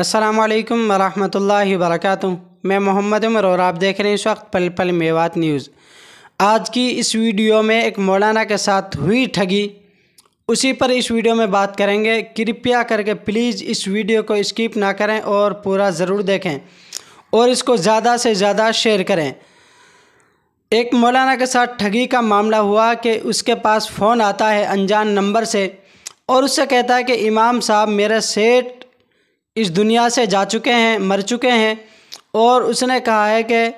असलकम वरहमल वरक मैं मोहम्मद उमर और आप देख रहे हैं इस वक्त पल पल मेवात न्यूज़ आज की इस वीडियो में एक मौलाना के साथ हुई ठगी उसी पर इस वीडियो में बात करेंगे कृपया करके प्लीज़ इस वीडियो को स्किप ना करें और पूरा ज़रूर देखें और इसको ज़्यादा से ज़्यादा शेयर करें एक मौलाना के साथ ठगी का मामला हुआ कि उसके पास फ़ोन आता है अनजान नंबर से और उससे कहता है कि इमाम साहब मेरा सेठ इस दुनिया से जा चुके हैं मर चुके हैं और उसने कहा है कि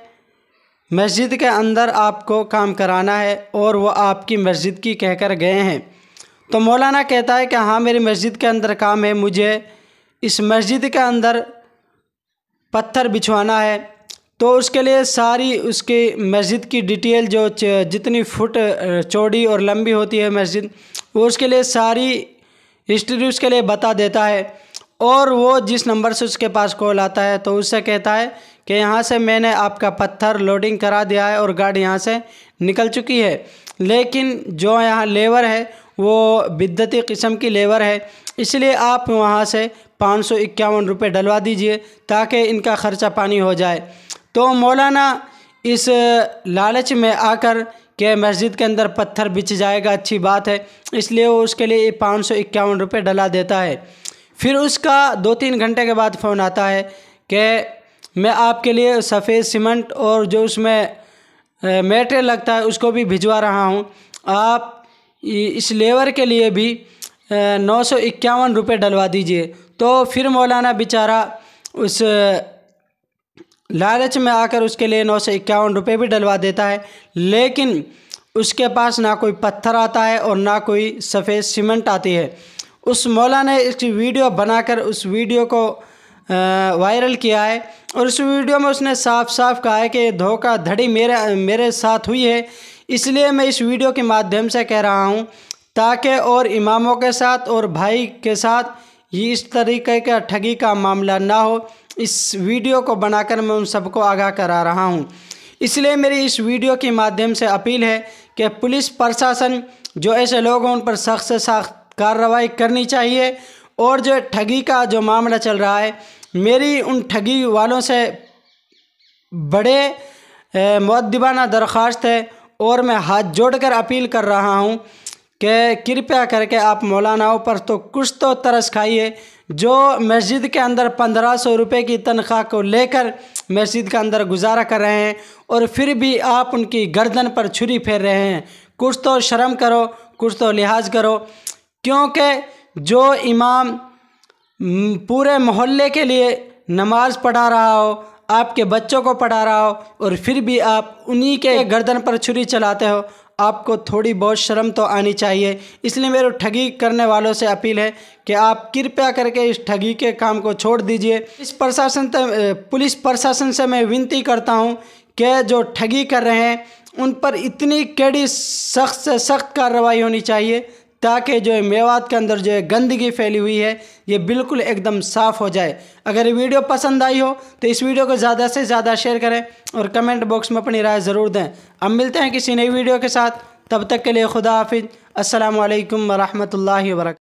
मस्जिद के अंदर आपको काम कराना है और वह आपकी मस्जिद की कहकर गए हैं तो मौलाना कहता है कि हाँ मेरी मस्जिद के अंदर काम है मुझे इस मस्जिद के अंदर पत्थर बिछवाना है तो उसके लिए सारी उसकी मस्जिद की डिटेल जो जितनी फुट चौड़ी और लंबी होती है मस्जिद वो उसके लिए सारी हिस्ट्री उसके लिए बता देता है और वो जिस नंबर से उसके पास कॉल आता है तो उससे कहता है कि यहाँ से मैंने आपका पत्थर लोडिंग करा दिया है और गाड़ी यहाँ से निकल चुकी है लेकिन जो यहाँ लेबर है वो बिद्दती किस्म की लेबर है इसलिए आप वहाँ से पाँच सौ इक्यावन रुपये डलवा दीजिए ताकि इनका ख़र्चा पानी हो जाए तो मौलाना इस लालच में आकर के मस्जिद के अंदर पत्थर बिछ जाएगा अच्छी बात है इसलिए वो उसके लिए पाँच सौ इक्यावन रुपये डला देता है फिर उसका दो तीन घंटे के बाद फ़ोन आता है कि मैं आपके लिए सफ़ेद सीमेंट और जो उसमें मेटेरियल लगता है उसको भी भिजवा रहा हूँ आप इस लेबर के लिए भी नौ सौ इक्यावन रुपये डलवा दीजिए तो फिर मौलाना बेचारा उस लालच में आकर उसके लिए नौ सौ इक्यावन रुपये भी डलवा देता है लेकिन उसके पास ना कोई पत्थर आता है और ना कोई सफ़ेद सीमेंट आती है उस मौला ने इसकी वीडियो बनाकर उस वीडियो को वायरल किया है और उस वीडियो में उसने साफ साफ कहा है कि धोखा धड़ी मेरे मेरे साथ हुई है इसलिए मैं इस वीडियो के माध्यम से कह रहा हूँ ताकि और इमामों के साथ और भाई के साथ ये इस तरीके का ठगी का मामला ना हो इस वीडियो को बनाकर मैं उन सबको आगाह करा रहा हूँ इसलिए मेरी इस वीडियो के माध्यम से अपील है कि पुलिस प्रशासन जो ऐसे लोग हैं उन पर सख्त से सख्त कार्रवाई करनी चाहिए और जो ठगी का जो मामला चल रहा है मेरी उन ठगी वालों से बड़े मद्दबाना दरख्वास्त है और मैं हाथ जोड़कर अपील कर रहा हूँ कि कृपया करके आप मौलानाओं पर तो कुछ तो तरस खाइए जो मस्जिद के अंदर पंद्रह सौ रुपये की तनख्वाह को लेकर मस्जिद के अंदर गुजारा कर रहे हैं और फिर भी आप उनकी गर्दन पर छुरी फेर रहे हैं कुछ तो शर्म करो कुछ तो लिहाज करो क्योंकि जो इमाम हम्म, पूरे मोहल्ले के लिए नमाज़ पढ़ा रहा हो आपके बच्चों को पढ़ा रहा हो और फिर भी आप उन्हीं के गर्दन पर छुरी चलाते हो आपको थोड़ी बहुत शर्म तो आनी चाहिए इसलिए मेरे ठगी करने वालों से अपील है कि आप कृपया करके इस ठगी के काम को छोड़ दीजिए इस प्रशासन पुलिस प्रशासन से मैं विनती करता हूँ कि जो ठगी कर रहे हैं उन पर इतनी कड़ी सख्त से सख्त कार्रवाई होनी चाहिए ताकि जो है मेवात के अंदर जो है गंदगी फैली हुई है ये बिल्कुल एकदम साफ़ हो जाए अगर वीडियो पसंद आई हो तो इस वीडियो को ज़्यादा से ज़्यादा शेयर करें और कमेंट बॉक्स में अपनी राय ज़रूर दें अब मिलते हैं किसी नई वीडियो के साथ तब तक के लिए खुदा हाफिज़ अल्लाम वरहमल वर्क